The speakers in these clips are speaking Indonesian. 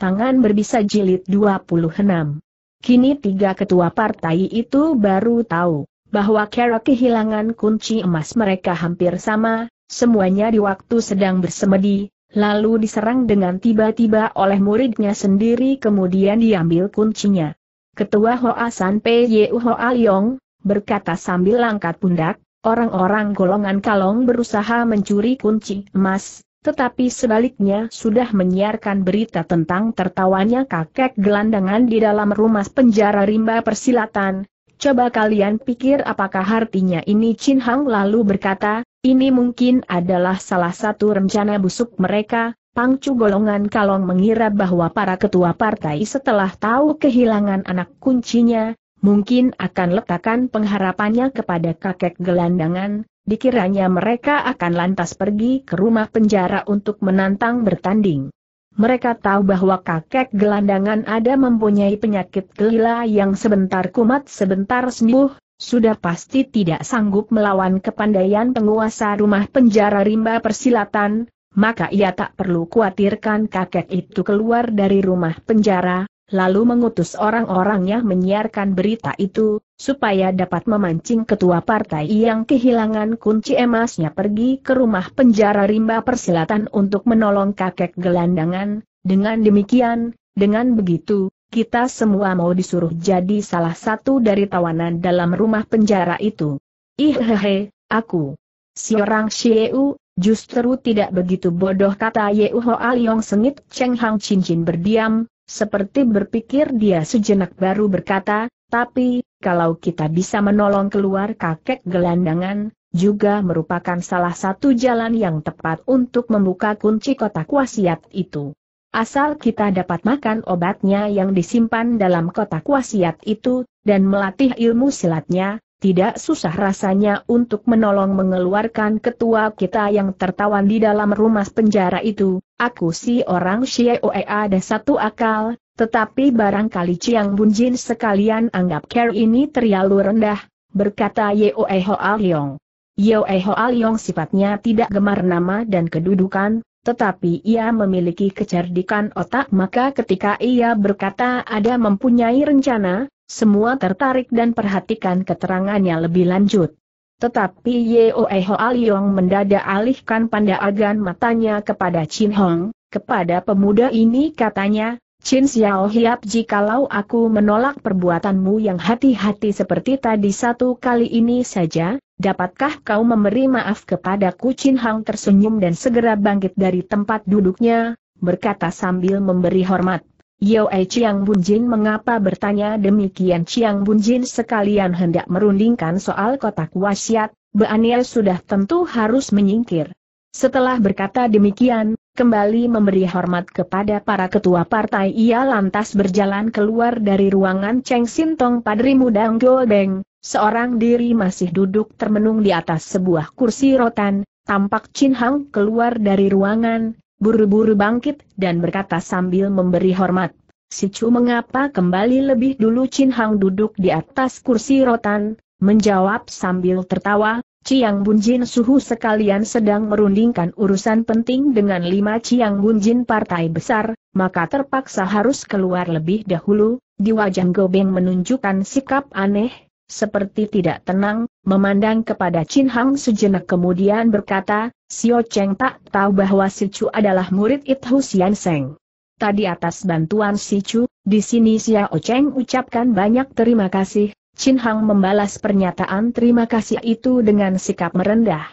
Tangan berbisa jilid 26. Kini tiga ketua partai itu baru tahu bahwa kera kehilangan kunci emas mereka hampir sama, semuanya di waktu sedang bersemedi, lalu diserang dengan tiba-tiba oleh muridnya sendiri kemudian diambil kuncinya. Ketua Hoa San P.Y.U. Hoa Liong, berkata sambil langkat pundak, orang-orang golongan kalong berusaha mencuri kunci emas, tetapi sebaliknya sudah menyiarkan berita tentang tertawanya kakek gelandangan di dalam rumah penjara rimba persilatan. Coba kalian pikir apakah artinya ini Chin Hang lalu berkata, ini mungkin adalah salah satu rencana busuk mereka, Pangcu golongan kalong mengira bahwa para ketua partai setelah tahu kehilangan anak kuncinya, mungkin akan letakkan pengharapannya kepada kakek gelandangan, Dikiranya mereka akan lantas pergi ke rumah penjara untuk menantang bertanding. Mereka tahu bahwa kakek gelandangan ada mempunyai penyakit kelila yang sebentar kumat sebentar sembuh, sudah pasti tidak sanggup melawan kepandaian penguasa rumah penjara rimba persilatan, maka ia tak perlu khawatirkan kakek itu keluar dari rumah penjara, lalu mengutus orang orangnya menyiarkan berita itu, supaya dapat memancing ketua partai yang kehilangan kunci emasnya pergi ke rumah penjara rimba persilatan untuk menolong kakek gelandangan, dengan demikian, dengan begitu, kita semua mau disuruh jadi salah satu dari tawanan dalam rumah penjara itu. Ih Ihehe, aku. Si orang Xieu, justru tidak begitu bodoh kata Yeu Aliong sengit Cheng Hang Cincin berdiam, seperti berpikir dia sejenak baru berkata, tapi, kalau kita bisa menolong keluar kakek gelandangan, juga merupakan salah satu jalan yang tepat untuk membuka kunci kotak wasiat itu. Asal kita dapat makan obatnya yang disimpan dalam kotak wasiat itu, dan melatih ilmu silatnya, tidak susah rasanya untuk menolong mengeluarkan ketua kita yang tertawan di dalam rumah penjara itu. Aku si orang Xieoe ada satu akal, tetapi barangkali Chiang Bunjin sekalian anggap care ini terlalu rendah, berkata Yeoe Yong. Yeo Yeoe Al Yong sifatnya tidak gemar nama dan kedudukan, tetapi ia memiliki kecerdikan otak maka ketika ia berkata ada mempunyai rencana, semua tertarik dan perhatikan keterangannya lebih lanjut. Tetapi Yeoe Eho Liong mendadak alihkan pandangan matanya kepada Chin Hong, kepada pemuda ini katanya, Chin Xiao Hiap jikalau aku menolak perbuatanmu yang hati-hati seperti tadi satu kali ini saja, dapatkah kau memberi maaf kepadaku Chin Hong tersenyum dan segera bangkit dari tempat duduknya, berkata sambil memberi hormat, Ei Chiang Bunjin mengapa bertanya demikian Chiang Bunjin sekalian hendak merundingkan soal kotak wasiat, Beaniel sudah tentu harus menyingkir. Setelah berkata demikian, kembali memberi hormat kepada para ketua partai ia lantas berjalan keluar dari ruangan Cheng Sintong Padri Mudang Golbeng, seorang diri masih duduk termenung di atas sebuah kursi rotan, tampak Chin Hang keluar dari ruangan, buru-buru bangkit, dan berkata sambil memberi hormat. Si Chu mengapa kembali lebih dulu Chin Hang duduk di atas kursi rotan, menjawab sambil tertawa, Ciang Bunjin suhu sekalian sedang merundingkan urusan penting dengan lima Ciang Bunjin partai besar, maka terpaksa harus keluar lebih dahulu, di wajah Gobeng menunjukkan sikap aneh, seperti tidak tenang, memandang kepada Chin Hang sejenak kemudian berkata, Xiao Cheng tak tahu bahwa si Chu adalah murid It Hu Sian Seng. Tadi atas bantuan si Chu, di sini Xiao Cheng ucapkan banyak terima kasih, Chin Hang membalas pernyataan terima kasih itu dengan sikap merendah.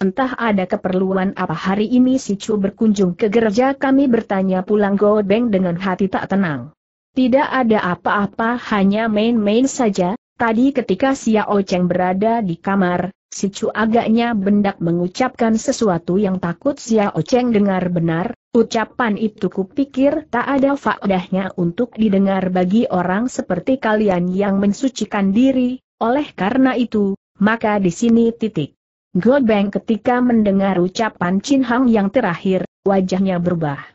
Entah ada keperluan apa hari ini si Chu berkunjung ke gereja kami bertanya pulang Go Beng dengan hati tak tenang. Tidak ada apa-apa hanya main-main saja, Tadi ketika Xiao Cheng berada di kamar, si Chu agaknya bendak mengucapkan sesuatu yang takut Xiao Cheng dengar benar, ucapan itu kupikir tak ada faedahnya untuk didengar bagi orang seperti kalian yang mensucikan diri, oleh karena itu, maka di sini titik. God Bang ketika mendengar ucapan Chin Hang yang terakhir, wajahnya berubah.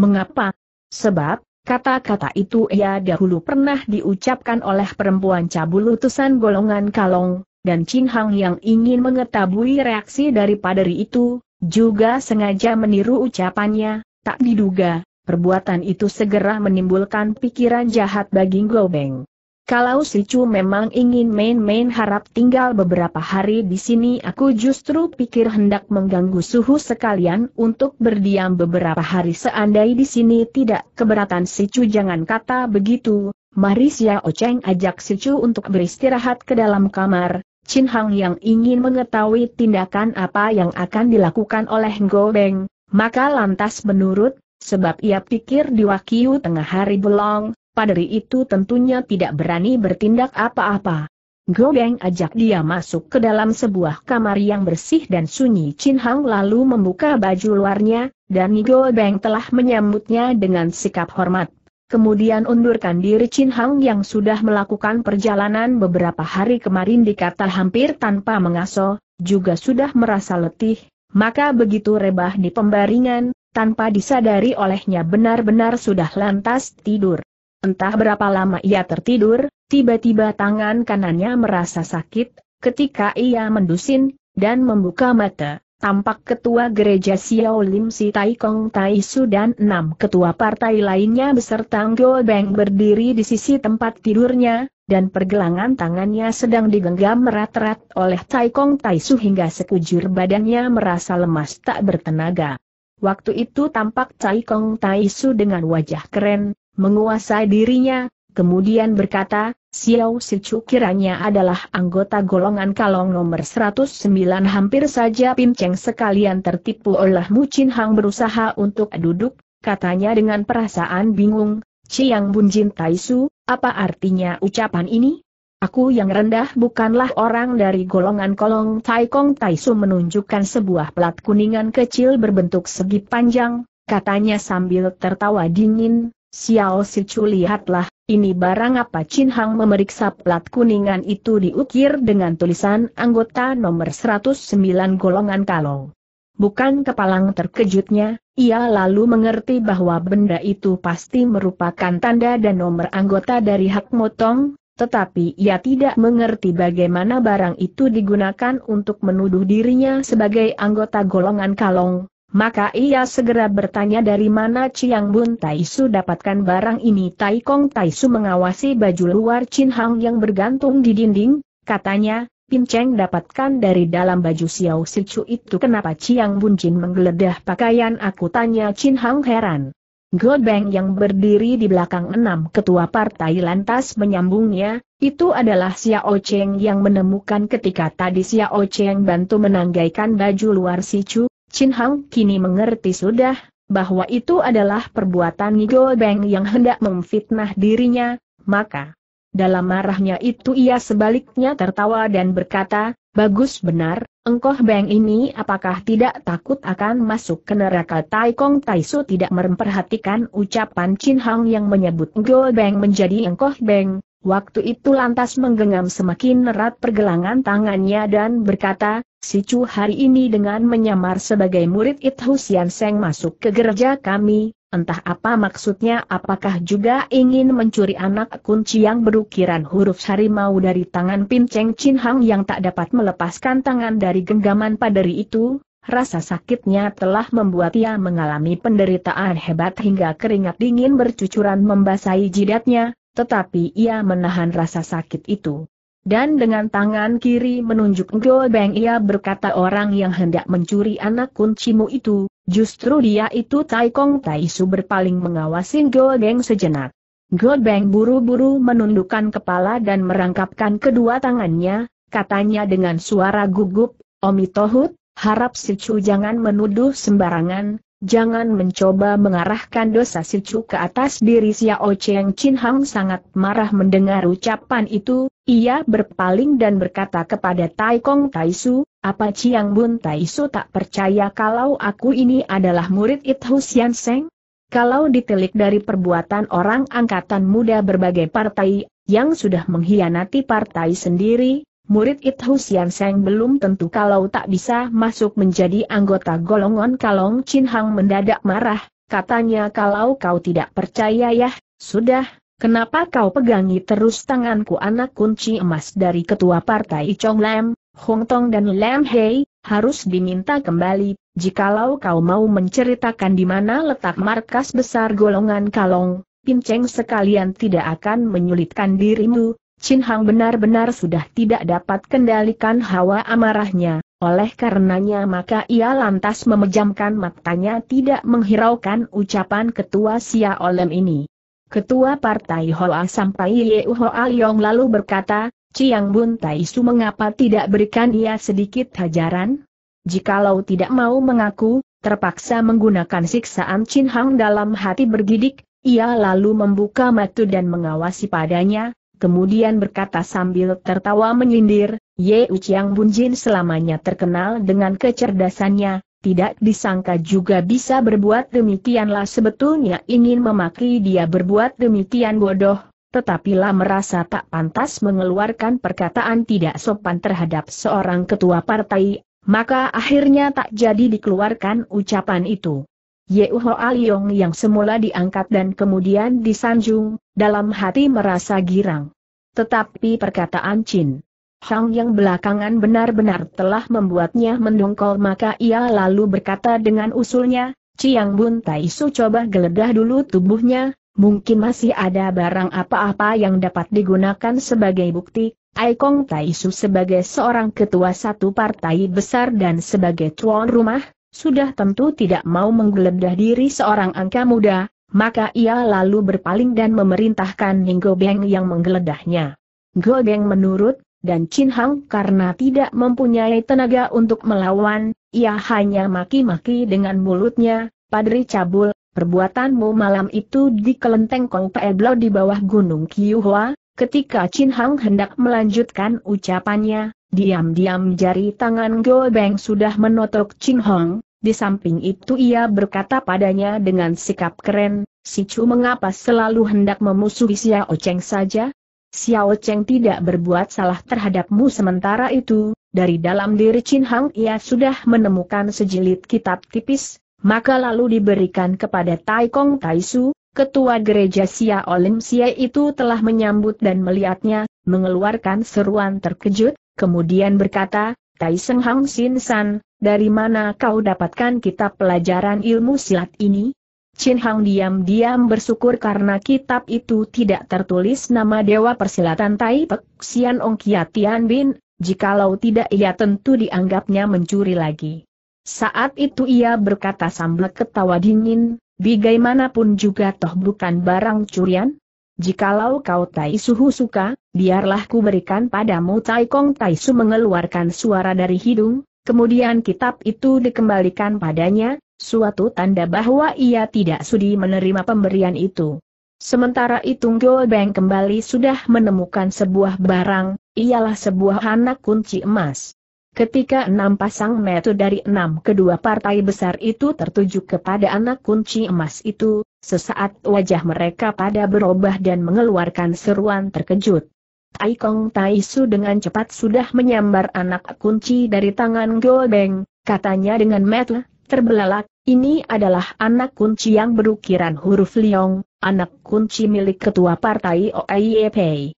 Mengapa? Sebab, Kata-kata itu ia dahulu pernah diucapkan oleh perempuan cabul utusan golongan kalong, dan Chin Hang yang ingin mengetahui reaksi daripada paderi itu, juga sengaja meniru ucapannya, tak diduga, perbuatan itu segera menimbulkan pikiran jahat bagi Gobeng. Kalau si Chu memang ingin main-main harap tinggal beberapa hari di sini aku justru pikir hendak mengganggu suhu sekalian untuk berdiam beberapa hari seandai di sini tidak keberatan si Chu jangan kata begitu. Mari Xia Ocheng ajak si Chu untuk beristirahat ke dalam kamar. Chin Hang yang ingin mengetahui tindakan apa yang akan dilakukan oleh Ngo Beng, maka lantas menurut, sebab ia pikir di Wakiu tengah hari belong, paderi itu tentunya tidak berani bertindak apa-apa. Gobeng ajak dia masuk ke dalam sebuah kamar yang bersih dan sunyi. Chin Hang lalu membuka baju luarnya, dan Gobeng telah menyambutnya dengan sikap hormat. Kemudian undurkan diri Chin Hang yang sudah melakukan perjalanan beberapa hari kemarin dikata hampir tanpa mengaso, juga sudah merasa letih, maka begitu rebah di pembaringan, tanpa disadari olehnya benar-benar sudah lantas tidur. Entah berapa lama ia tertidur, tiba-tiba tangan kanannya merasa sakit, ketika ia mendusin, dan membuka mata, tampak ketua gereja Xiao Lim Si Tai Kong Tai Su dan enam ketua partai lainnya beserta Ngo Beng berdiri di sisi tempat tidurnya, dan pergelangan tangannya sedang digenggam erat-erat oleh Tai Kong Tai Su hingga sekujur badannya merasa lemas tak bertenaga. Waktu itu tampak Tai Kong Tai Su dengan wajah keren, menguasai dirinya, kemudian berkata, Xiao Sichu kiranya adalah anggota golongan kalong nomor 109 hampir saja pinceng sekalian tertipu oleh Mu Chin Hang berusaha untuk duduk, katanya dengan perasaan bingung, Chiang Tai Su, apa artinya ucapan ini? Aku yang rendah bukanlah orang dari golongan kolong Tai Su menunjukkan sebuah plat kuningan kecil berbentuk segi panjang, katanya sambil tertawa dingin, Xiao Sichu lihatlah, ini barang apa Chin Hang memeriksa plat kuningan itu diukir dengan tulisan anggota nomor 109 golongan kalong. Bukan kepalang terkejutnya, ia lalu mengerti bahwa benda itu pasti merupakan tanda dan nomor anggota dari hak motong, tetapi ia tidak mengerti bagaimana barang itu digunakan untuk menuduh dirinya sebagai anggota golongan kalong, maka ia segera bertanya dari mana Chiang Bun Taisu dapatkan barang ini Tai Kong Taisu mengawasi baju luar Chin Hang yang bergantung di dinding, katanya, Pin Cheng dapatkan dari dalam baju Xiao Chu itu kenapa Chiang Bun Jin menggeledah pakaian aku tanya Chin Hang heran. God Bang yang berdiri di belakang enam ketua partai lantas menyambungnya, itu adalah Xiao Cheng yang menemukan ketika tadi Xiao Cheng bantu menanggaikan baju luar Si Chu, Chin Hang kini mengerti sudah, bahwa itu adalah perbuatan Nigel Beng yang hendak memfitnah dirinya, maka dalam marahnya itu ia sebaliknya tertawa dan berkata, Bagus benar, engkoh Beng ini apakah tidak takut akan masuk ke neraka Tai Su tidak memperhatikan ucapan Chin Hang yang menyebut Nigel Beng menjadi engkoh Beng, Waktu itu lantas menggenggam semakin erat pergelangan tangannya dan berkata, Si Chu hari ini dengan menyamar sebagai murid It Husian Seng masuk ke gereja kami, entah apa maksudnya apakah juga ingin mencuri anak kunci yang berukiran huruf harimau dari tangan Pin Cheng Chin Hang yang tak dapat melepaskan tangan dari genggaman paderi itu, Rasa sakitnya telah membuat ia mengalami penderitaan hebat hingga keringat dingin bercucuran membasahi jidatnya, tetapi ia menahan rasa sakit itu. Dan dengan tangan kiri menunjuk Ngo Beng ia berkata orang yang hendak mencuri anak kuncimu itu, justru dia itu Tai Kong Tai Su berpaling mengawasi Ngo Beng sejenak. Ngo Beng buru-buru menundukkan kepala dan merangkapkan kedua tangannya, katanya dengan suara gugup, Omi Tohut, harap si Chu jangan menuduh sembarangan, Jangan mencoba mengarahkan dosa si Chu ke atas diri Xiao Cheng Chin Hang sangat marah mendengar ucapan itu, ia berpaling dan berkata kepada Tai Kong Tai Su, apa Chiang Bun Tai Su tak percaya kalau aku ini adalah murid It Husian Seng? Kalau ditelik dari perbuatan orang angkatan muda berbagai partai, yang sudah mengkhianati partai sendiri, murid It Husian Seng belum tentu kalau tak bisa masuk menjadi anggota golongan kalong Chin Hang mendadak marah, katanya kalau kau tidak percaya ya, sudah, kenapa kau pegangi terus tanganku anak kunci emas dari ketua partai Chong Lam, Hong Tong dan Lam Hei, harus diminta kembali, jikalau kau mau menceritakan di mana letak markas besar golongan kalong, Pinceng sekalian tidak akan menyulitkan dirimu, Chin Hang benar-benar sudah tidak dapat kendalikan hawa amarahnya, oleh karenanya maka ia lantas memejamkan matanya tidak menghiraukan ucapan ketua Sia Olem ini. Ketua Partai Hoa sampai Ye Hoa Leong lalu berkata, Chiang Bun Taisu mengapa tidak berikan ia sedikit hajaran? Jikalau tidak mau mengaku, terpaksa menggunakan siksaan Chin Hang dalam hati bergidik, ia lalu membuka mata dan mengawasi padanya, kemudian berkata sambil tertawa menyindir, Ye Uchiang Bunjin selamanya terkenal dengan kecerdasannya, tidak disangka juga bisa berbuat demikianlah sebetulnya ingin memaki dia berbuat demikian bodoh, tetapilah merasa tak pantas mengeluarkan perkataan tidak sopan terhadap seorang ketua partai, maka akhirnya tak jadi dikeluarkan ucapan itu. Yeu Aliong yang semula diangkat dan kemudian disanjung, dalam hati merasa girang. Tetapi perkataan Chin Hang yang belakangan benar-benar telah membuatnya mendongkol maka ia lalu berkata dengan usulnya, Ciang Bun Tai Su coba geledah dulu tubuhnya, mungkin masih ada barang apa-apa yang dapat digunakan sebagai bukti, Aikong Taisu sebagai seorang ketua satu partai besar dan sebagai tuan rumah, sudah tentu tidak mau menggeledah diri seorang angka muda, maka ia lalu berpaling dan memerintahkan Ninggo Beng yang menggeledahnya. Go Beng menurut, dan Chin Hang karena tidak mempunyai tenaga untuk melawan, ia hanya maki-maki dengan mulutnya, Padri Cabul, perbuatanmu malam itu di kelenteng Kong Pueblo di bawah Gunung Kiyuhua, ketika Chin Hang hendak melanjutkan ucapannya, Diam-diam jari tangan Go Beng sudah menotok Chin Hong, di samping itu ia berkata padanya dengan sikap keren, si Chu mengapa selalu hendak memusuhi Xiao Cheng saja? Xiao Cheng tidak berbuat salah terhadapmu sementara itu, dari dalam diri Chin Hong ia sudah menemukan sejilid kitab tipis, maka lalu diberikan kepada Tai Kong Tai Su, ketua gereja Sia Olim Sia itu telah menyambut dan melihatnya, mengeluarkan seruan terkejut, Kemudian berkata, Tai Seng Hang Sin San, dari mana kau dapatkan kitab pelajaran ilmu silat ini? Chin Hang diam-diam bersyukur karena kitab itu tidak tertulis nama Dewa Persilatan Tai Pek Sian Ong Kia Tian Bin, jikalau tidak ia tentu dianggapnya mencuri lagi. Saat itu ia berkata sambil ketawa dingin, bagaimanapun juga toh bukan barang curian, Jikalau kau Tai Suhu suka, biarlah ku berikan padamu Tai Kong Tai Su mengeluarkan suara dari hidung, kemudian kitab itu dikembalikan padanya, suatu tanda bahwa ia tidak sudi menerima pemberian itu. Sementara itu Gyo Beng kembali sudah menemukan sebuah barang, ialah sebuah anak kunci emas. Ketika enam pasang metu dari enam kedua partai besar itu tertuju kepada anak kunci emas itu, sesaat wajah mereka pada berubah dan mengeluarkan seruan terkejut. Tai Kong Tai Su dengan cepat sudah menyambar anak kunci dari tangan Golbeng, katanya dengan metu, terbelalak, ini adalah anak kunci yang berukiran huruf Liong, anak kunci milik ketua partai OIEP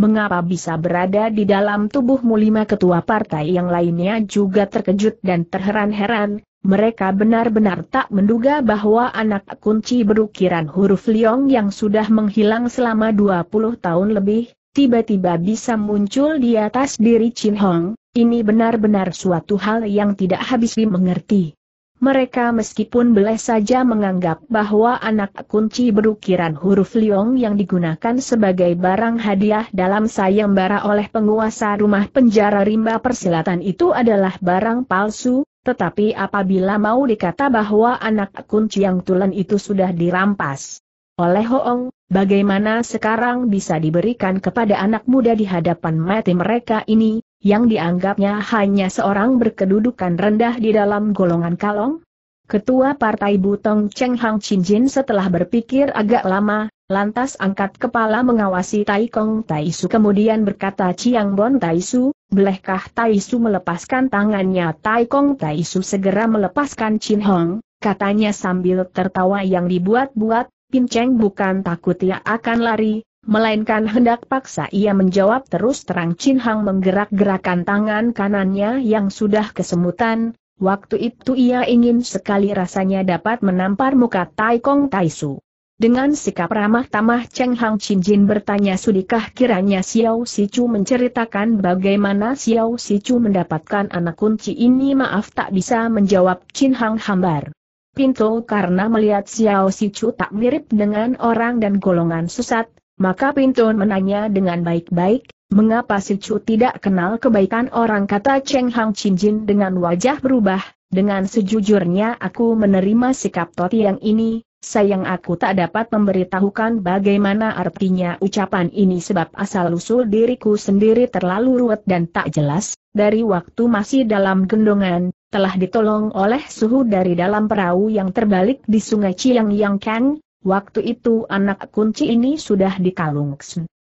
mengapa bisa berada di dalam tubuhmu lima ketua partai yang lainnya juga terkejut dan terheran-heran, mereka benar-benar tak menduga bahwa anak kunci berukiran huruf Liong yang sudah menghilang selama 20 tahun lebih, tiba-tiba bisa muncul di atas diri Chin Hong, ini benar-benar suatu hal yang tidak habis dimengerti. Mereka meskipun boleh saja menganggap bahwa anak kunci berukiran huruf liong yang digunakan sebagai barang hadiah dalam sayembara oleh penguasa rumah penjara rimba persilatan itu adalah barang palsu, tetapi apabila mau dikata bahwa anak kunci yang tulen itu sudah dirampas oleh Hoong, bagaimana sekarang bisa diberikan kepada anak muda di hadapan mati mereka ini, yang dianggapnya hanya seorang berkedudukan rendah di dalam golongan kalong? Ketua Partai Butong Cheng Hang Chin Jin setelah berpikir agak lama, lantas angkat kepala mengawasi Tai Kong Tai Su kemudian berkata Chiang Bon Tai Su, belehkah Tai Su melepaskan tangannya Tai Kong Tai Su segera melepaskan Chin Hong, katanya sambil tertawa yang dibuat-buat, Pin Cheng bukan takut ia akan lari, Melainkan hendak paksa ia menjawab terus terang Chin Hang menggerak-gerakan tangan kanannya yang sudah kesemutan, waktu itu ia ingin sekali rasanya dapat menampar muka Tai Kong Tai Su. Dengan sikap ramah tamah Cheng Hang Chin Jin bertanya sudikah kiranya Xiao Si Chu menceritakan bagaimana Xiao Si Chu mendapatkan anak kunci ini maaf tak bisa menjawab Chin Hang hambar. Pintu karena melihat Xiao Si Chu tak mirip dengan orang dan golongan susat. Maka Pinton menanya dengan baik-baik, mengapa si Chu tidak kenal kebaikan orang kata Cheng Hang Chin Jin dengan wajah berubah, dengan sejujurnya aku menerima sikap Toti yang ini, sayang aku tak dapat memberitahukan bagaimana artinya ucapan ini sebab asal-usul diriku sendiri terlalu ruwet dan tak jelas, dari waktu masih dalam gendongan, telah ditolong oleh suhu dari dalam perahu yang terbalik di sungai Chiang Yang Kang, Waktu itu anak kunci ini sudah dikalung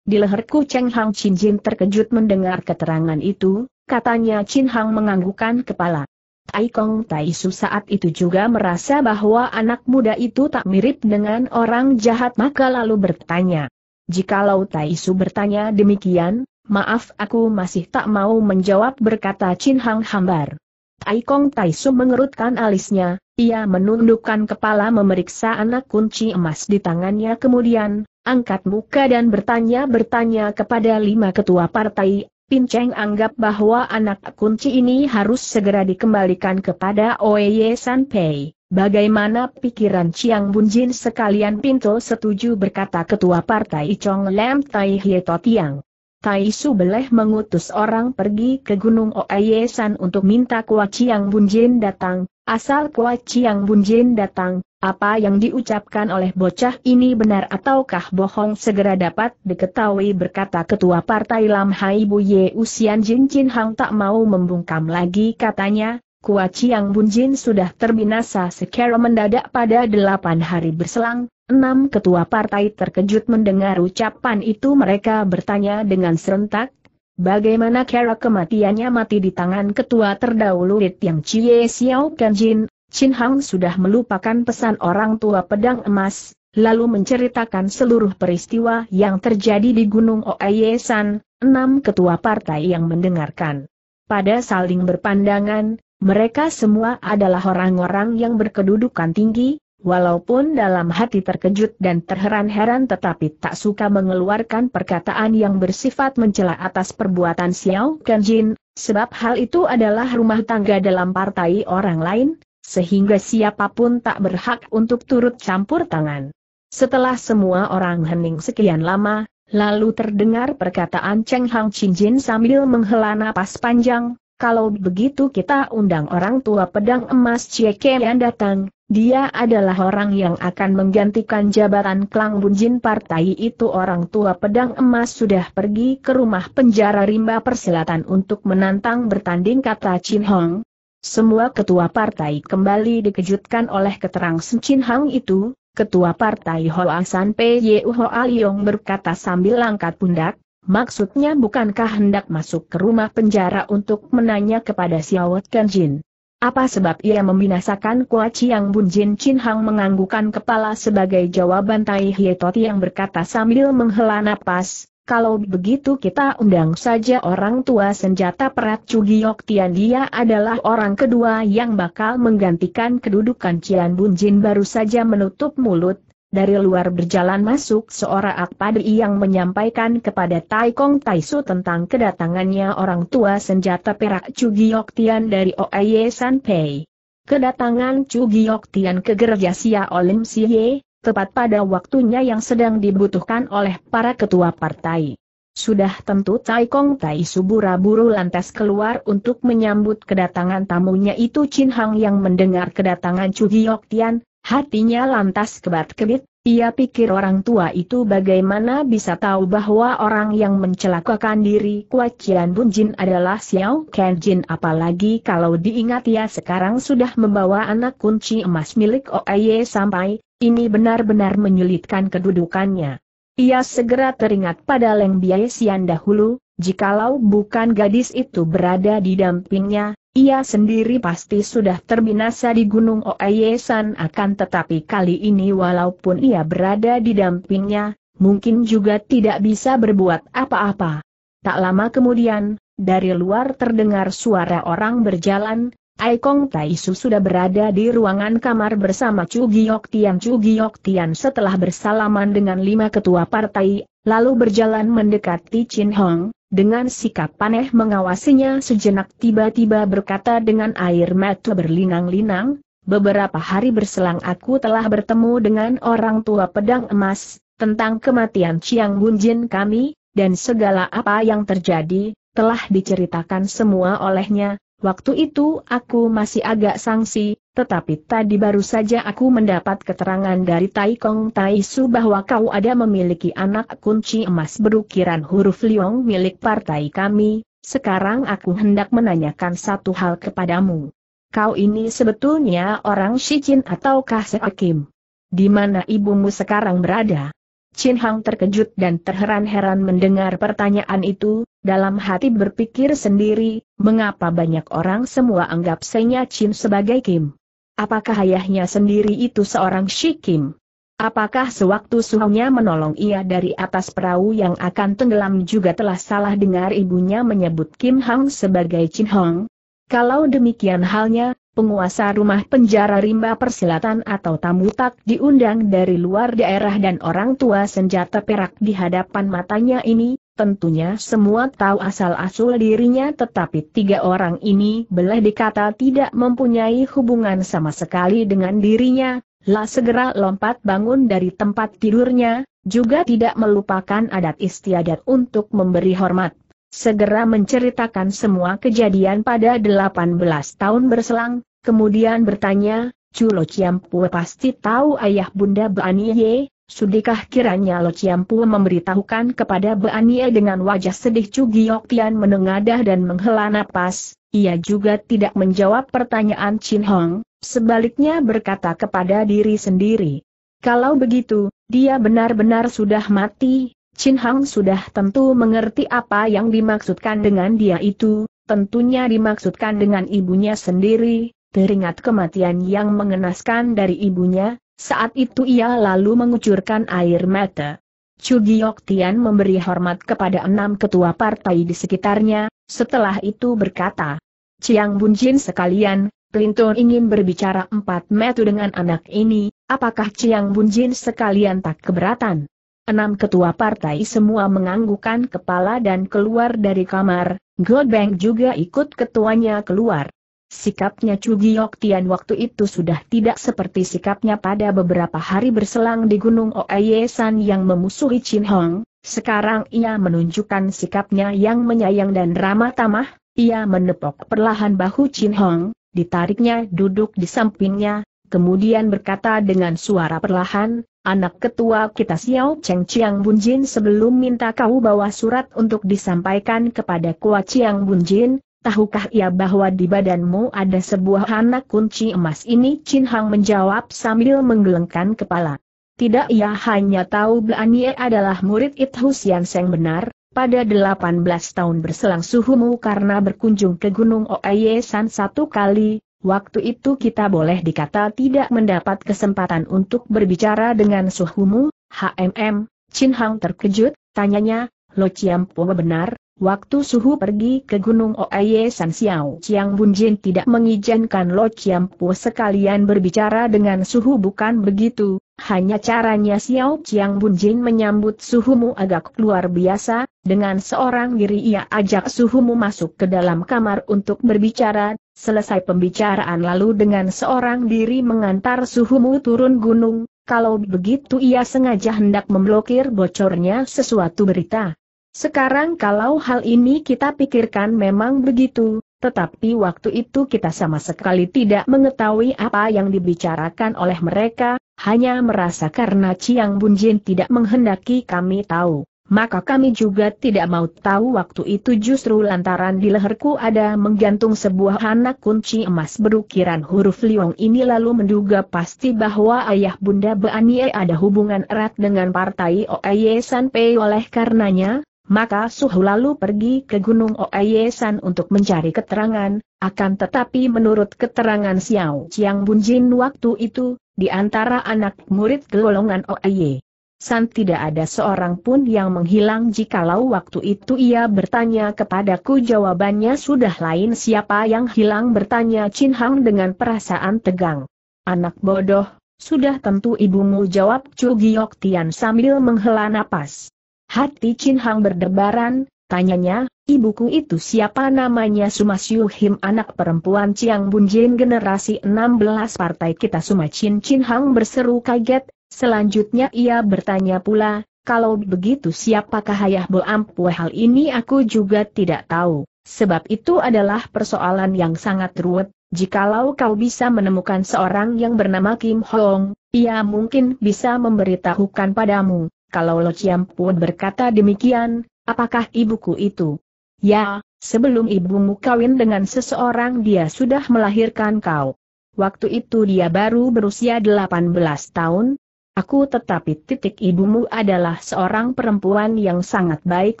Di leherku Cheng Hang Chin Jin terkejut mendengar keterangan itu, katanya Chin Hang menganggukkan kepala. Tai Kong Tai Su saat itu juga merasa bahwa anak muda itu tak mirip dengan orang jahat maka lalu bertanya. Jikalau Tai Su bertanya demikian, maaf aku masih tak mau menjawab berkata Chin Hang hambar. Tai Kong Tai Su mengerutkan alisnya, ia menundukkan kepala memeriksa anak kunci emas di tangannya kemudian, angkat muka dan bertanya-bertanya kepada lima ketua partai, Pinceng anggap bahwa anak kunci ini harus segera dikembalikan kepada Oye Sanpei. Bagaimana pikiran Chiang Bunjin sekalian Pinto setuju berkata ketua partai Chong Lam Tai Hieto Tiang. Tai Su Beleh mengutus orang pergi ke Gunung Oye San untuk minta kuat Chiang Bunjin datang, Asal Kua Chiang Bunjin datang, apa yang diucapkan oleh bocah ini benar ataukah bohong segera dapat diketahui berkata ketua partai Lam Hai Bu Ye Usian Jin Chin Hang tak mau membungkam lagi katanya, Kua Chiang Bunjin sudah terbinasa secara mendadak pada delapan hari berselang, enam ketua partai terkejut mendengar ucapan itu mereka bertanya dengan serentak, Bagaimana cara kematiannya mati di tangan ketua terdahulu Lit Yang Chie Xiao kan Jin. Chin Hang sudah melupakan pesan orang tua pedang emas, lalu menceritakan seluruh peristiwa yang terjadi di Gunung Oayesan, enam ketua partai yang mendengarkan. Pada saling berpandangan, mereka semua adalah orang-orang yang berkedudukan tinggi, Walaupun dalam hati terkejut dan terheran-heran tetapi tak suka mengeluarkan perkataan yang bersifat mencela atas perbuatan Xiao Kenjin, sebab hal itu adalah rumah tangga dalam partai orang lain, sehingga siapapun tak berhak untuk turut campur tangan. Setelah semua orang hening sekian lama, lalu terdengar perkataan Cheng Hang Chin Jin sambil menghela napas panjang, kalau begitu kita undang orang tua pedang emas Cieke yang datang, dia adalah orang yang akan menggantikan jabatan Klang Bunjin partai itu orang tua pedang emas sudah pergi ke rumah penjara rimba perselatan untuk menantang bertanding kata Chin Hong. Semua ketua partai kembali dikejutkan oleh keterang Sen Chin Hong itu, ketua partai Hoa San Pei Ye Hoa Leong berkata sambil angkat pundak, Maksudnya bukankah hendak masuk ke rumah penjara untuk menanya kepada Xiao Kenjin? Apa sebab ia membinasakan Kua yang Bun Jin Chin Hang menganggukan kepala sebagai jawaban Tai Hietoti yang berkata sambil menghela napas, kalau begitu kita undang saja orang tua senjata perat Cugiok Tian dia adalah orang kedua yang bakal menggantikan kedudukan Cian Bun Jin baru saja menutup mulut, dari luar berjalan masuk seorang akpadi yang menyampaikan kepada Tai Kong Tai Su tentang kedatangannya orang tua senjata perak Chu Giok Tian dari Oai San Pei. Kedatangan Chu Giok Tian ke gereja Sia Olim Siye, tepat pada waktunya yang sedang dibutuhkan oleh para ketua partai. Sudah tentu Tai Kong Tai Su buru-buru lantas keluar untuk menyambut kedatangan tamunya itu Chin Hang yang mendengar kedatangan Chu Giok Tian, Hatinya lantas kebat-kebit, ia pikir orang tua itu bagaimana bisa tahu bahwa orang yang mencelakakan diri Kuacian Bunjin adalah Xiao Kenjin apalagi kalau diingat ia sekarang sudah membawa anak kunci emas milik Oye sampai, ini benar-benar menyulitkan kedudukannya. Ia segera teringat pada Leng Biaisian dahulu, jikalau bukan gadis itu berada di dampingnya, ia sendiri pasti sudah terbinasa di Gunung Oayesan akan tetapi kali ini walaupun ia berada di dampingnya, mungkin juga tidak bisa berbuat apa-apa. Tak lama kemudian, dari luar terdengar suara orang berjalan, Aikong Taisu sudah berada di ruangan kamar bersama Chu Giok Tian. Chu Giok Tian setelah bersalaman dengan lima ketua partai, lalu berjalan mendekati Chin Hong, dengan sikap paneh mengawasinya sejenak tiba-tiba berkata dengan air mata berlinang-linang, beberapa hari berselang aku telah bertemu dengan orang tua pedang emas, tentang kematian Chiang Bunjin kami, dan segala apa yang terjadi, telah diceritakan semua olehnya, Waktu itu aku masih agak sangsi, tetapi tadi baru saja aku mendapat keterangan dari Tai Kong Tai Su bahwa kau ada memiliki anak kunci emas berukiran huruf Liong milik partai kami, sekarang aku hendak menanyakan satu hal kepadamu. Kau ini sebetulnya orang Shijin ataukah Seakim? Di mana ibumu sekarang berada? Chin Hang terkejut dan terheran-heran mendengar pertanyaan itu, dalam hati berpikir sendiri, mengapa banyak orang semua anggap Senya Chin sebagai Kim? Apakah ayahnya sendiri itu seorang Shi Kim? Apakah sewaktu suhunya menolong ia dari atas perahu yang akan tenggelam juga telah salah dengar ibunya menyebut Kim Hang sebagai Chin Hong? Kalau demikian halnya, penguasa rumah penjara rimba persilatan atau tamu tak diundang dari luar daerah dan orang tua senjata perak di hadapan matanya ini, tentunya semua tahu asal-asul dirinya tetapi tiga orang ini belah dikata tidak mempunyai hubungan sama sekali dengan dirinya, lah segera lompat bangun dari tempat tidurnya, juga tidak melupakan adat istiadat untuk memberi hormat segera menceritakan semua kejadian pada 18 tahun berselang, kemudian bertanya, Culo Ciampue pasti tahu ayah bunda Baniye, sudikah kiranya Lo Ciampue memberitahukan kepada Baniye dengan wajah sedih Cugiok Tian menengadah dan menghela napas, ia juga tidak menjawab pertanyaan Chin Hong, sebaliknya berkata kepada diri sendiri. Kalau begitu, dia benar-benar sudah mati, Chin Hang sudah tentu mengerti apa yang dimaksudkan dengan dia itu, tentunya dimaksudkan dengan ibunya sendiri, teringat kematian yang mengenaskan dari ibunya, saat itu ia lalu mengucurkan air mata. Chu Giok Tian memberi hormat kepada enam ketua partai di sekitarnya, setelah itu berkata, Chiang Bun Jin sekalian, Clinton ingin berbicara empat metu dengan anak ini, apakah Chiang Bun Jin sekalian tak keberatan? Enam ketua partai semua menganggukkan kepala dan keluar dari kamar, Godbank juga ikut ketuanya keluar. Sikapnya Chu Giok Tian waktu itu sudah tidak seperti sikapnya pada beberapa hari berselang di Gunung Oeye yang memusuhi Chin Hong, sekarang ia menunjukkan sikapnya yang menyayang dan ramah tamah, ia menepok perlahan bahu Chin Hong, ditariknya duduk di sampingnya, kemudian berkata dengan suara perlahan, anak ketua kita Xiao Cheng Chiang Bunjin sebelum minta kau bawa surat untuk disampaikan kepada Kua Chiang Bunjin, tahukah ia bahwa di badanmu ada sebuah anak kunci emas ini? Chin Hang menjawab sambil menggelengkan kepala. Tidak ia hanya tahu Blanie adalah murid Ithu Sian Seng benar, pada 18 tahun berselang suhumu karena berkunjung ke Gunung Oeye San satu kali, Waktu itu kita boleh dikata tidak mendapat kesempatan untuk berbicara dengan suhumu, HMM, Chin Hang terkejut, tanyanya, Lo Po benar, waktu suhu pergi ke Gunung Oaye San Xiao Chiang Jin tidak mengizinkan Lo Po sekalian berbicara dengan suhu bukan begitu, hanya caranya Xiao Chiang Bun Jin menyambut suhumu agak luar biasa, dengan seorang diri ia ajak suhumu masuk ke dalam kamar untuk berbicara, Selesai pembicaraan lalu dengan seorang diri mengantar suhumu turun gunung, kalau begitu ia sengaja hendak memblokir bocornya sesuatu berita. Sekarang kalau hal ini kita pikirkan memang begitu, tetapi waktu itu kita sama sekali tidak mengetahui apa yang dibicarakan oleh mereka, hanya merasa karena Ciang Bunjin tidak menghendaki kami tahu maka kami juga tidak mau tahu waktu itu justru lantaran di leherku ada menggantung sebuah anak kunci emas berukiran huruf liong ini lalu menduga pasti bahwa ayah bunda Beanie ada hubungan erat dengan partai Oeye Sanpei oleh karenanya, maka Suhu lalu pergi ke gunung Oeye San untuk mencari keterangan, akan tetapi menurut keterangan Xiao Chiang Bunjin waktu itu, di antara anak murid golongan Oeye. San tidak ada seorang pun yang menghilang jikalau waktu itu ia bertanya kepadaku jawabannya sudah lain siapa yang hilang bertanya Chin Hang dengan perasaan tegang. Anak bodoh, sudah tentu ibumu jawab Chu Giok Tian sambil menghela napas. Hati Chin Hang berdebaran, tanyanya, Ibuku itu siapa namanya Sumasyu Him anak perempuan Chiang Bun Jin generasi 16 partai kita Chin Chin Hang berseru kaget, Selanjutnya ia bertanya pula, kalau begitu siapakah Ayah Boampu hal ini aku juga tidak tahu, sebab itu adalah persoalan yang sangat ruwet, jikalau kau bisa menemukan seorang yang bernama Kim Hong, ia mungkin bisa memberitahukan padamu, kalau Lo Chiam berkata demikian, apakah ibuku itu? Ya, sebelum ibumu kawin dengan seseorang dia sudah melahirkan kau. Waktu itu dia baru berusia 18 tahun, aku tetapi titik ibumu adalah seorang perempuan yang sangat baik.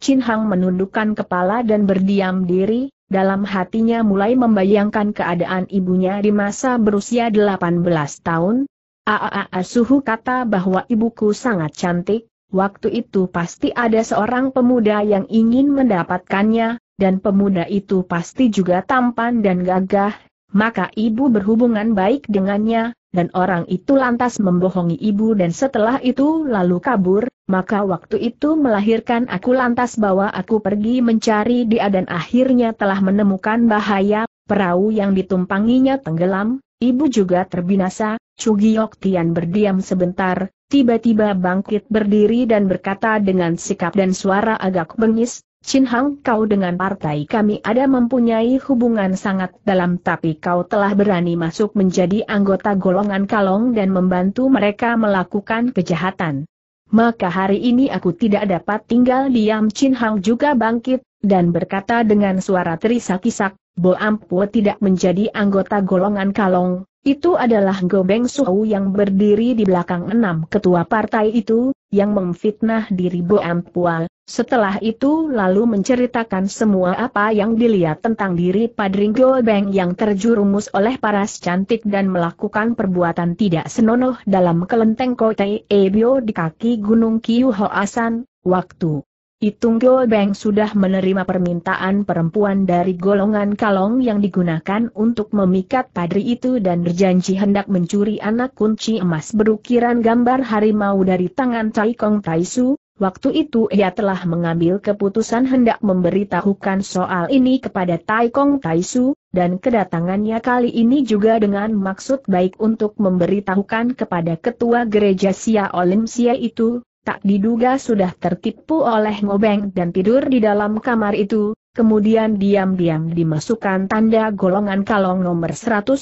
Chin Hang menundukkan kepala dan berdiam diri, dalam hatinya mulai membayangkan keadaan ibunya di masa berusia 18 tahun. Aaa Suhu kata bahwa ibuku sangat cantik, waktu itu pasti ada seorang pemuda yang ingin mendapatkannya, dan pemuda itu pasti juga tampan dan gagah, maka ibu berhubungan baik dengannya, dan orang itu lantas membohongi ibu dan setelah itu lalu kabur, maka waktu itu melahirkan aku lantas bawa aku pergi mencari dia dan akhirnya telah menemukan bahaya, perahu yang ditumpanginya tenggelam, ibu juga terbinasa, Cugiok Tian berdiam sebentar, tiba-tiba bangkit berdiri dan berkata dengan sikap dan suara agak bengis, Chin Hang kau dengan partai kami ada mempunyai hubungan sangat dalam tapi kau telah berani masuk menjadi anggota golongan kalong dan membantu mereka melakukan kejahatan. Maka hari ini aku tidak dapat tinggal diam Chin Hang juga bangkit, dan berkata dengan suara terisak-isak, Bo Ampu tidak menjadi anggota golongan kalong, itu adalah Gobeng Suhu yang berdiri di belakang enam ketua partai itu, yang memfitnah diri Bo Ampual, setelah itu lalu menceritakan semua apa yang dilihat tentang diri Padring Golbeng yang terjerumus oleh paras cantik dan melakukan perbuatan tidak senonoh dalam kelenteng Kote Ebio di kaki Gunung Kiu Hoasan, waktu. Itung Golbeng sudah menerima permintaan perempuan dari golongan kalong yang digunakan untuk memikat padri itu dan berjanji hendak mencuri anak kunci emas berukiran gambar harimau dari tangan Tai Kong Taisu, Waktu itu ia telah mengambil keputusan hendak memberitahukan soal ini kepada Taikong Taisu, dan kedatangannya kali ini juga dengan maksud baik untuk memberitahukan kepada ketua gereja Sia Olim Sia itu, tak diduga sudah tertipu oleh ngobeng dan tidur di dalam kamar itu, kemudian diam-diam dimasukkan tanda golongan kalong nomor 109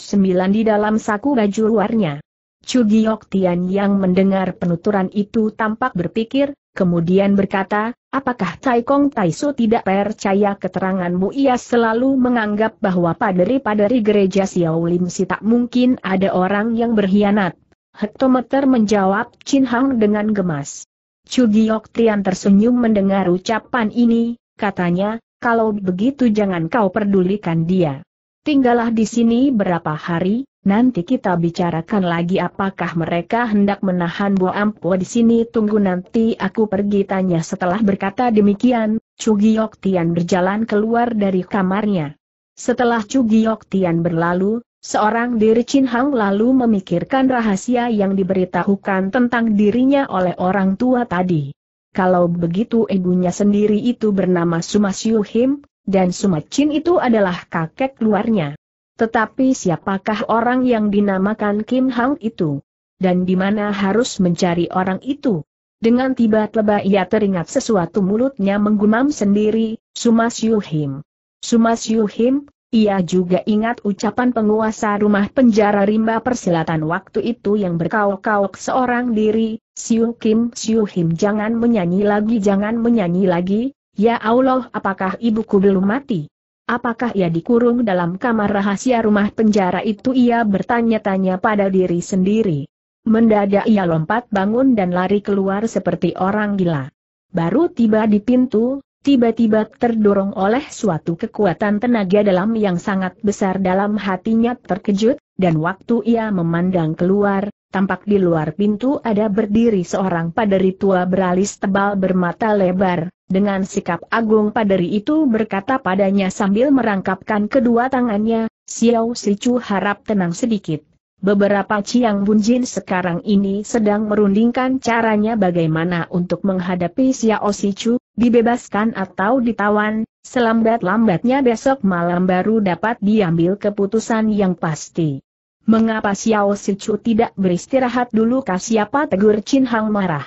di dalam saku baju luarnya. Giok Tian yang mendengar penuturan itu tampak berpikir, kemudian berkata, apakah Tai Kong Tai Su tidak percaya keteranganmu ia selalu menganggap bahwa paderi-paderi gereja Xiaolin si tak mungkin ada orang yang berkhianat. Hektometer menjawab Chin Hang dengan gemas. Chu Giok Tian tersenyum mendengar ucapan ini, katanya, kalau begitu jangan kau pedulikan dia. Tinggallah di sini berapa hari, nanti kita bicarakan lagi apakah mereka hendak menahan Bu Ampo di sini tunggu nanti aku pergi tanya setelah berkata demikian, Chu Giok Tian berjalan keluar dari kamarnya. Setelah Chu Giok Tian berlalu, Seorang diri Chin Hang lalu memikirkan rahasia yang diberitahukan tentang dirinya oleh orang tua tadi. Kalau begitu ibunya sendiri itu bernama Sumasyu Him, dan Sumat Chin itu adalah kakek luarnya. Tetapi siapakah orang yang dinamakan Kim Hang itu? Dan di mana harus mencari orang itu? Dengan tiba-tiba ia teringat sesuatu mulutnya menggumam sendiri, Sumas Yuhim. Sumas Yuhim, ia juga ingat ucapan penguasa rumah penjara rimba persilatan waktu itu yang berkauk-kauk seorang diri, Siu Kim Siu Him jangan menyanyi lagi jangan menyanyi lagi, Ya Allah, apakah ibuku belum mati? Apakah ia dikurung dalam kamar rahasia rumah penjara itu? Ia bertanya-tanya pada diri sendiri. Mendadak ia lompat bangun dan lari keluar seperti orang gila. Baru tiba di pintu, tiba-tiba terdorong oleh suatu kekuatan tenaga dalam yang sangat besar dalam hatinya terkejut, dan waktu ia memandang keluar, tampak di luar pintu ada berdiri seorang paderi tua beralis tebal bermata lebar, dengan sikap agung paderi itu berkata padanya sambil merangkapkan kedua tangannya, Xiao Sichu harap tenang sedikit. Beberapa Ciang Bunjin sekarang ini sedang merundingkan caranya bagaimana untuk menghadapi Xiao Sichu, dibebaskan atau ditawan, selambat-lambatnya besok malam baru dapat diambil keputusan yang pasti. Mengapa Xiao Sichu tidak beristirahat dulu kah siapa tegur Chin Hang marah?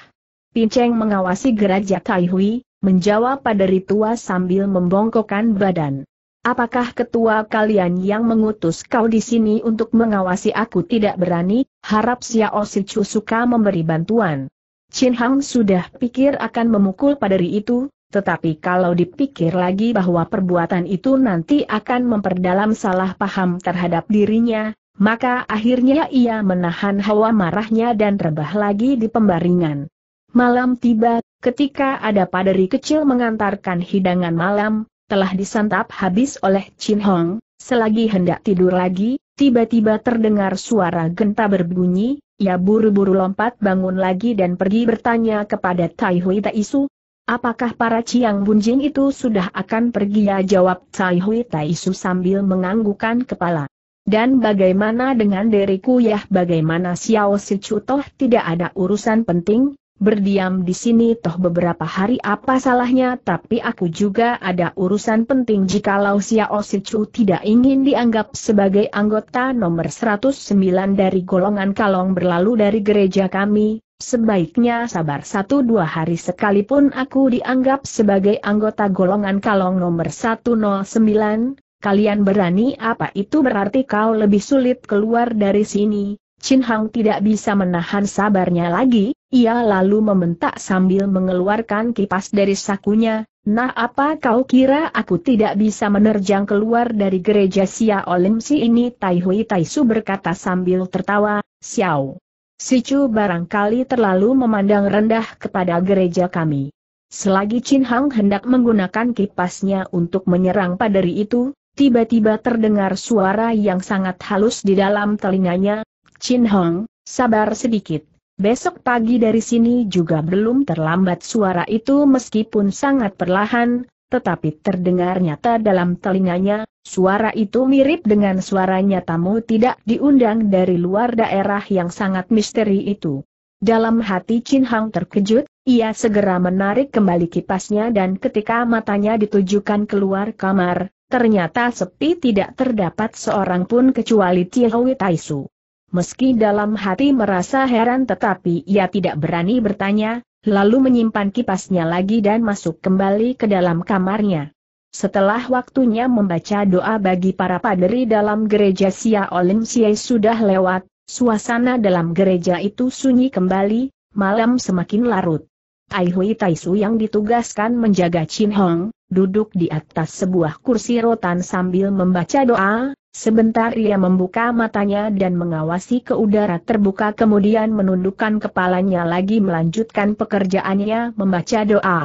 Pincheng mengawasi gerajak Tai Hui, menjawab pada Ritua sambil membongkokkan badan. Apakah ketua kalian yang mengutus kau di sini untuk mengawasi aku tidak berani, harap Xiao Sichu suka memberi bantuan. Chin Hang sudah pikir akan memukul paderi itu, tetapi kalau dipikir lagi bahwa perbuatan itu nanti akan memperdalam salah paham terhadap dirinya, maka akhirnya ia menahan hawa marahnya dan rebah lagi di pembaringan. Malam tiba, ketika ada paderi kecil mengantarkan hidangan malam, telah disantap habis oleh Chin Hong, selagi hendak tidur lagi, tiba-tiba terdengar suara genta berbunyi, ia ya buru-buru lompat bangun lagi dan pergi bertanya kepada Tai Hui Taisu, apakah para Ciang Bunjing itu sudah akan pergi ya jawab Tai Hui Taisu sambil menganggukan kepala. Dan bagaimana dengan diriku ya? bagaimana Xiao si Sichu toh tidak ada urusan penting, berdiam di sini toh beberapa hari apa salahnya tapi aku juga ada urusan penting jikalau Xiao si Sichu tidak ingin dianggap sebagai anggota nomor 109 dari golongan kalong berlalu dari gereja kami, Sebaiknya sabar satu dua hari sekalipun aku dianggap sebagai anggota golongan kalong nomor 109, Kalian berani apa itu berarti kau lebih sulit keluar dari sini. Chin Hang tidak bisa menahan sabarnya lagi, ia lalu membentak sambil mengeluarkan kipas dari sakunya, Nah apa kau kira aku tidak bisa menerjang keluar dari gereja Sia Olimsi ini Tai Hui Tai Su berkata sambil tertawa, Xiao. Si Chu barangkali terlalu memandang rendah kepada gereja kami. Selagi Chin Hang hendak menggunakan kipasnya untuk menyerang paderi itu, tiba-tiba terdengar suara yang sangat halus di dalam telinganya, Chin Hong, sabar sedikit. Besok pagi dari sini juga belum terlambat suara itu meskipun sangat perlahan, tetapi terdengar nyata dalam telinganya, suara itu mirip dengan suaranya tamu tidak diundang dari luar daerah yang sangat misteri itu. Dalam hati Chin Hong terkejut, ia segera menarik kembali kipasnya dan ketika matanya ditujukan keluar kamar, Ternyata sepi tidak terdapat seorang pun kecuali Tiawi Taisu. Meski dalam hati merasa heran tetapi ia tidak berani bertanya, lalu menyimpan kipasnya lagi dan masuk kembali ke dalam kamarnya. Setelah waktunya membaca doa bagi para paderi dalam gereja Sia Olim Sia sudah lewat, suasana dalam gereja itu sunyi kembali, malam semakin larut. Tai Hui Taisu yang ditugaskan menjaga Chin Hong, duduk di atas sebuah kursi rotan sambil membaca doa, sebentar ia membuka matanya dan mengawasi ke udara terbuka kemudian menundukkan kepalanya lagi melanjutkan pekerjaannya membaca doa.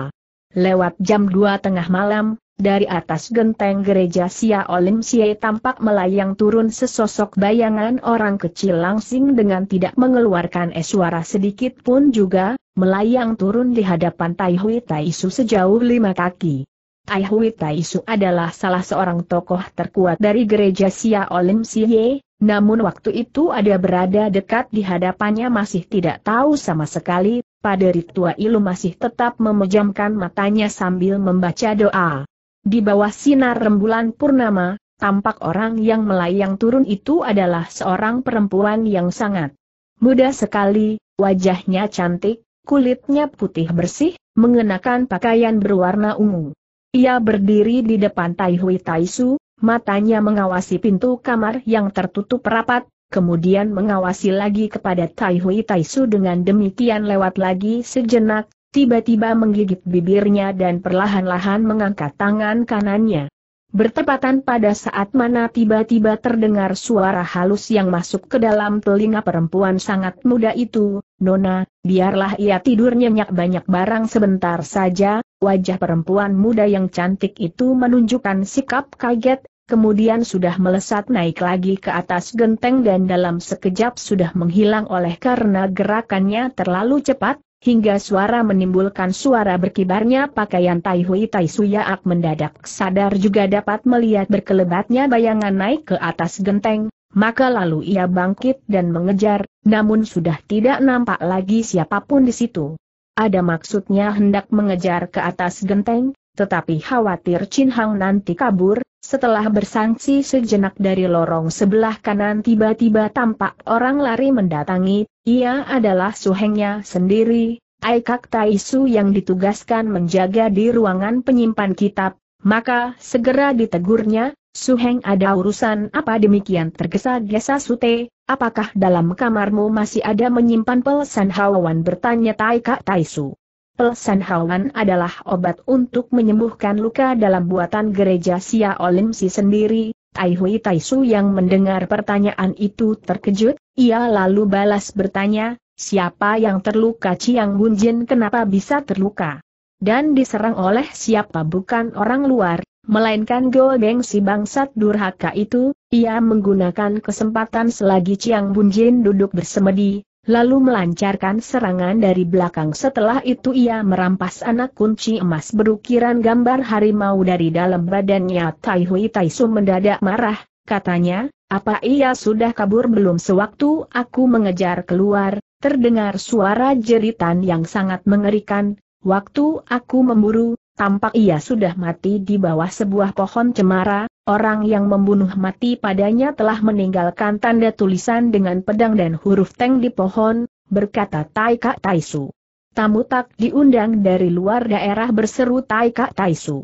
Lewat jam 2 tengah malam, dari atas genteng gereja Sia Olim Sia tampak melayang turun sesosok bayangan orang kecil langsing dengan tidak mengeluarkan es suara sedikit pun juga, melayang turun di hadapan Tai Hui Tai Su sejauh lima kaki. Ai Hui Taisu adalah salah seorang tokoh terkuat dari gereja Sia Olim Siye, namun waktu itu ada berada dekat di hadapannya masih tidak tahu sama sekali, Pada ritua Ilu masih tetap memejamkan matanya sambil membaca doa. Di bawah sinar rembulan purnama, tampak orang yang melayang turun itu adalah seorang perempuan yang sangat muda sekali, wajahnya cantik, kulitnya putih bersih, mengenakan pakaian berwarna ungu. Ia berdiri di depan Tai Hui Su, matanya mengawasi pintu kamar yang tertutup rapat, kemudian mengawasi lagi kepada Tai Hui Su dengan demikian lewat lagi sejenak, tiba-tiba menggigit bibirnya dan perlahan-lahan mengangkat tangan kanannya. Bertepatan pada saat mana tiba-tiba terdengar suara halus yang masuk ke dalam telinga perempuan sangat muda itu, Nona, biarlah ia tidur nyenyak banyak barang sebentar saja, wajah perempuan muda yang cantik itu menunjukkan sikap kaget, kemudian sudah melesat naik lagi ke atas genteng dan dalam sekejap sudah menghilang oleh karena gerakannya terlalu cepat, Hingga suara menimbulkan suara berkibarnya pakaian Taihui Hui Tai Suyaak mendadak sadar juga dapat melihat berkelebatnya bayangan naik ke atas genteng, maka lalu ia bangkit dan mengejar, namun sudah tidak nampak lagi siapapun di situ. Ada maksudnya hendak mengejar ke atas genteng, tetapi khawatir Chin Hang nanti kabur, setelah bersangsi sejenak dari lorong sebelah kanan tiba-tiba tampak orang lari mendatangi, ia adalah suhengnya sendiri, Aikak Taisu yang ditugaskan menjaga di ruangan penyimpan kitab, maka segera ditegurnya, Suheng ada urusan apa demikian tergesa-gesa Sute, apakah dalam kamarmu masih ada menyimpan pelesan hawan bertanya Taika Taisu. Pelesan hawan adalah obat untuk menyembuhkan luka dalam buatan gereja Sia Olimsi sendiri. Tai Hui Tai Su yang mendengar pertanyaan itu terkejut, ia lalu balas bertanya, siapa yang terluka Chiang Bunjin kenapa bisa terluka? Dan diserang oleh siapa bukan orang luar, melainkan Go si bangsat durhaka itu, ia menggunakan kesempatan selagi Chiang Bunjin duduk bersemedi, lalu melancarkan serangan dari belakang. Setelah itu ia merampas anak kunci emas berukiran gambar harimau dari dalam badannya. Tai Hui Tai Su mendadak marah, katanya, apa ia sudah kabur belum sewaktu aku mengejar keluar, terdengar suara jeritan yang sangat mengerikan, waktu aku memburu, tampak ia sudah mati di bawah sebuah pohon cemara, Orang yang membunuh mati padanya telah meninggalkan tanda tulisan dengan pedang dan huruf teng di pohon, berkata Taika Taisu. Tamu tak diundang dari luar daerah berseru Taika Taisu.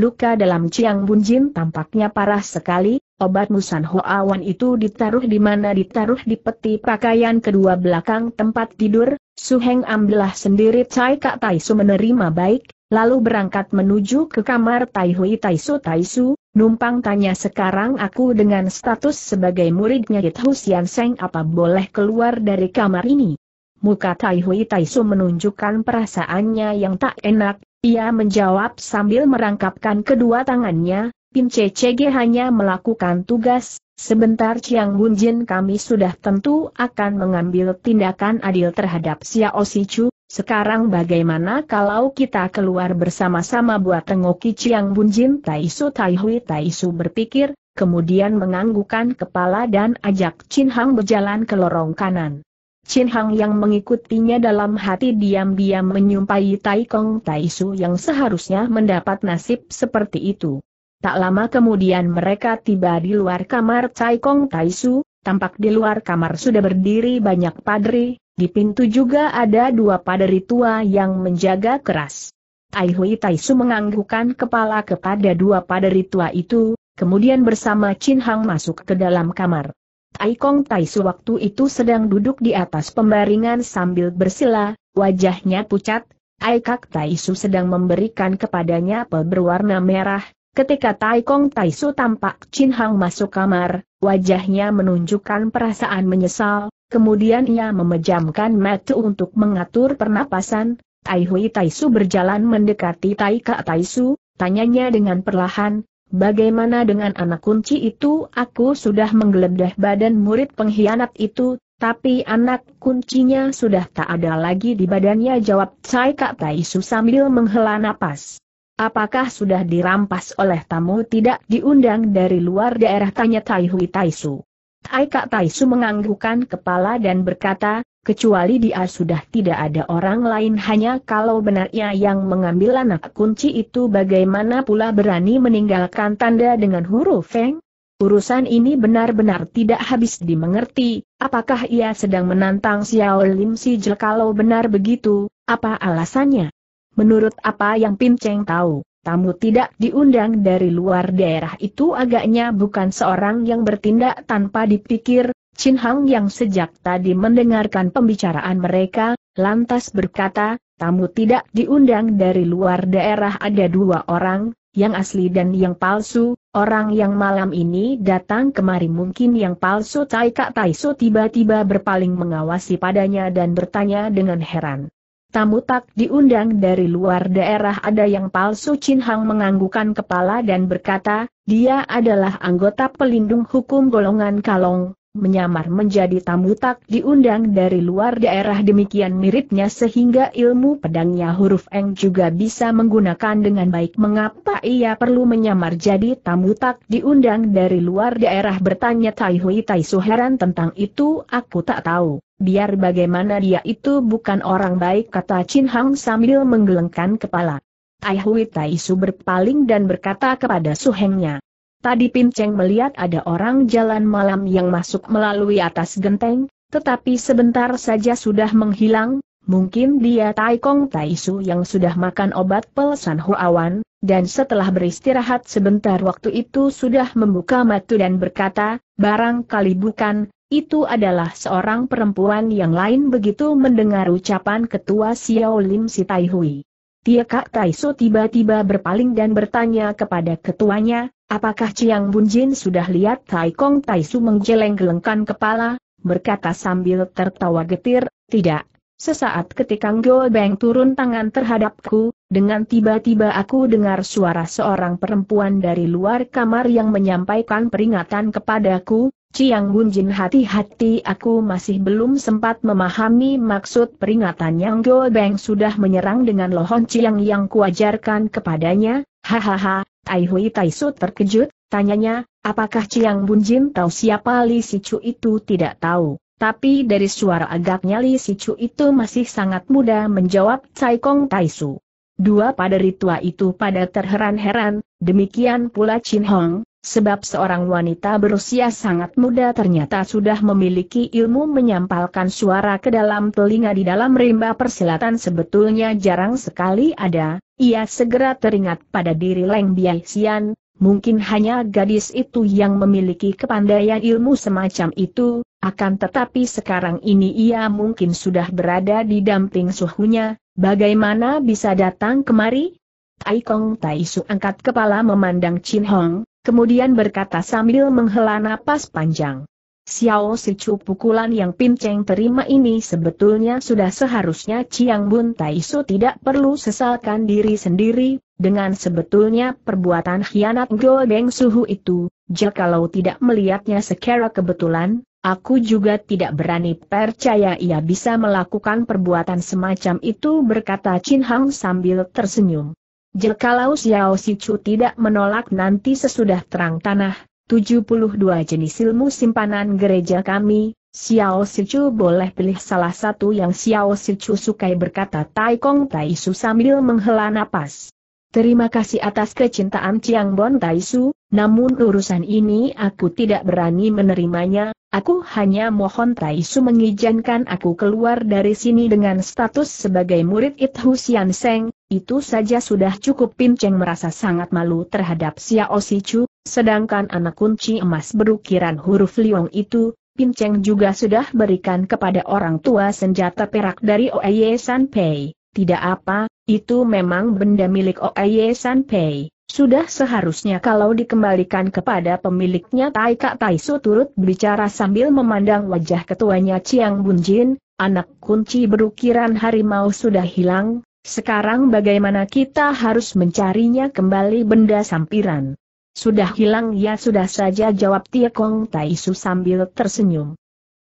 Luka dalam Chiang Bunjin tampaknya parah sekali, obat Musan Hoawan itu ditaruh di mana ditaruh di peti pakaian kedua belakang tempat tidur, Suheng ambillah sendiri Tai Kak Taisu menerima baik, lalu berangkat menuju ke kamar Tai Hui Taisu Taisu, Numpang tanya sekarang aku dengan status sebagai muridnya Yithu Sian Seng apa boleh keluar dari kamar ini? Muka Tai Hui Taisu menunjukkan perasaannya yang tak enak, ia menjawab sambil merangkapkan kedua tangannya, Pim CCG hanya melakukan tugas, sebentar Chiang Bunjin kami sudah tentu akan mengambil tindakan adil terhadap Xiao Sichu, sekarang bagaimana kalau kita keluar bersama-sama buat tengoki Chiang Bunjin Taisu Taihui Taisu berpikir, kemudian menganggukan kepala dan ajak Chin Hang berjalan ke lorong kanan. Chin Hang yang mengikutinya dalam hati diam-diam menyumpahi Tai Kong Taisu yang seharusnya mendapat nasib seperti itu. Tak lama kemudian mereka tiba di luar kamar Tai Kong Taisu, tampak di luar kamar sudah berdiri banyak padri, di pintu juga ada dua paderi tua yang menjaga keras. Aihui Taisu menganggukkan kepala kepada dua paderi tua itu, kemudian bersama Chin Hang masuk ke dalam kamar. Tai Taisu waktu itu sedang duduk di atas pembaringan sambil bersila, wajahnya pucat, Aikak Su sedang memberikan kepadanya apel berwarna merah, ketika Taikong Taisu tampak Chin Hang masuk kamar, wajahnya menunjukkan perasaan menyesal, Kemudian ia memejamkan mata untuk mengatur pernapasan, Tai Hui Su berjalan mendekati Tai Kak Tai Su. tanyanya dengan perlahan, bagaimana dengan anak kunci itu aku sudah menggeledah badan murid pengkhianat itu, tapi anak kuncinya sudah tak ada lagi di badannya jawab Tai Kak Tai Su sambil menghela napas. Apakah sudah dirampas oleh tamu tidak diundang dari luar daerah tanya Tai Hui Su. Tai Taisu menganggukkan kepala dan berkata, kecuali dia sudah tidak ada orang lain hanya kalau benarnya yang mengambil anak kunci itu bagaimana pula berani meninggalkan tanda dengan huruf Feng? Urusan ini benar-benar tidak habis dimengerti, apakah ia sedang menantang Xiao Lim Si Jel? kalau benar begitu, apa alasannya? Menurut apa yang Pin Cheng tahu, tamu tidak diundang dari luar daerah itu agaknya bukan seorang yang bertindak tanpa dipikir, Chin Hang yang sejak tadi mendengarkan pembicaraan mereka, lantas berkata, tamu tidak diundang dari luar daerah ada dua orang, yang asli dan yang palsu, orang yang malam ini datang kemari mungkin yang palsu Tai Kak Taiso tiba-tiba berpaling mengawasi padanya dan bertanya dengan heran. Tamu tak diundang dari luar daerah ada yang palsu Chin Hang menganggukan kepala dan berkata, dia adalah anggota pelindung hukum golongan kalong, menyamar menjadi tamu tak diundang dari luar daerah demikian miripnya sehingga ilmu pedangnya huruf Eng juga bisa menggunakan dengan baik mengapa ia perlu menyamar jadi tamu tak diundang dari luar daerah bertanya Tai Hui Tai Suheran tentang itu aku tak tahu biar bagaimana dia itu bukan orang baik kata Chin Hang sambil menggelengkan kepala. Ai Hui Tai Su berpaling dan berkata kepada Su Hengnya. Tadi Pin Cheng melihat ada orang jalan malam yang masuk melalui atas genteng, tetapi sebentar saja sudah menghilang, mungkin dia Tai Kong Tai Su yang sudah makan obat pelesan Huawan, dan setelah beristirahat sebentar waktu itu sudah membuka mata dan berkata, barangkali bukan, itu adalah seorang perempuan yang lain begitu mendengar ucapan ketua Xiao Lim Si Tai Hui. Tia Kak Taiso tiba-tiba berpaling dan bertanya kepada ketuanya, apakah Chiang Bunjin sudah lihat Tai Kong Su menggeleng-gelengkan kepala, berkata sambil tertawa getir, tidak. Sesaat ketika Ngo Beng turun tangan terhadapku, dengan tiba-tiba aku dengar suara seorang perempuan dari luar kamar yang menyampaikan peringatan kepadaku, Ciang Gunjin hati-hati aku masih belum sempat memahami maksud peringatan Yang Go Beng sudah menyerang dengan lohon Ciang yang kuajarkan kepadanya, hahaha, Tai Hui Tai Su terkejut, tanyanya, apakah Ciang Bunjin tahu siapa Li Chu itu tidak tahu, tapi dari suara agaknya Li Chu itu masih sangat muda menjawab Cai Kong Tai Su. Dua pada ritua itu pada terheran-heran, demikian pula Chin Hong, Sebab seorang wanita berusia sangat muda ternyata sudah memiliki ilmu menyampalkan suara ke dalam telinga di dalam rimba persilatan sebetulnya jarang sekali ada, ia segera teringat pada diri Leng Biaixian, mungkin hanya gadis itu yang memiliki kepandaian ilmu semacam itu, akan tetapi sekarang ini ia mungkin sudah berada di damping suhunya, bagaimana bisa datang kemari? Tai Kong Tai Su angkat kepala memandang Chin Hong, kemudian berkata sambil menghela napas panjang. Xiao Sichu pukulan yang Pinceng terima ini sebetulnya sudah seharusnya Chiang Bun Su tidak perlu sesalkan diri sendiri, dengan sebetulnya perbuatan khianat Go Beng Suhu itu, jikalau tidak melihatnya secara kebetulan, aku juga tidak berani percaya ia bisa melakukan perbuatan semacam itu berkata Chin Hang sambil tersenyum. Jikalau Xiao Sichu tidak menolak nanti sesudah terang tanah, 72 jenis ilmu simpanan gereja kami, Xiao Sichu boleh pilih salah satu yang Xiao Sichu sukai berkata Tai Kong Tai Su sambil menghela napas. Terima kasih atas kecintaan Chiang Bon Tai Su, namun urusan ini aku tidak berani menerimanya, Aku hanya mohon Taisu mengizinkan aku keluar dari sini dengan status sebagai murid Ithu Sian Seng, itu saja sudah cukup Pin Cheng merasa sangat malu terhadap Xiao Chu, sedangkan anak kunci emas berukiran huruf Liong itu, Pin Cheng juga sudah berikan kepada orang tua senjata perak dari Oeye Sanpei. Tidak apa, itu memang benda milik Oeye Sanpei. Sudah seharusnya kalau dikembalikan kepada pemiliknya Tai Kak Su turut bicara sambil memandang wajah ketuanya Chiang Bunjin, anak kunci berukiran harimau sudah hilang, sekarang bagaimana kita harus mencarinya kembali benda sampiran. Sudah hilang ya sudah saja jawab Tia Tiekong Taisu sambil tersenyum.